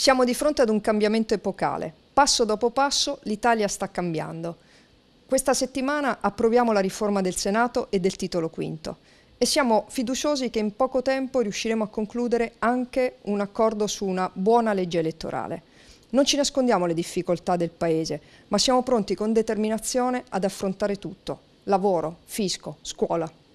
Siamo di fronte ad un cambiamento epocale. Passo dopo passo l'Italia sta cambiando. Questa settimana approviamo la riforma del Senato e del titolo V e siamo fiduciosi che in poco tempo riusciremo a concludere anche un accordo su una buona legge elettorale. Non ci nascondiamo le difficoltà del Paese, ma siamo pronti con determinazione ad affrontare tutto. Lavoro, fisco, scuola,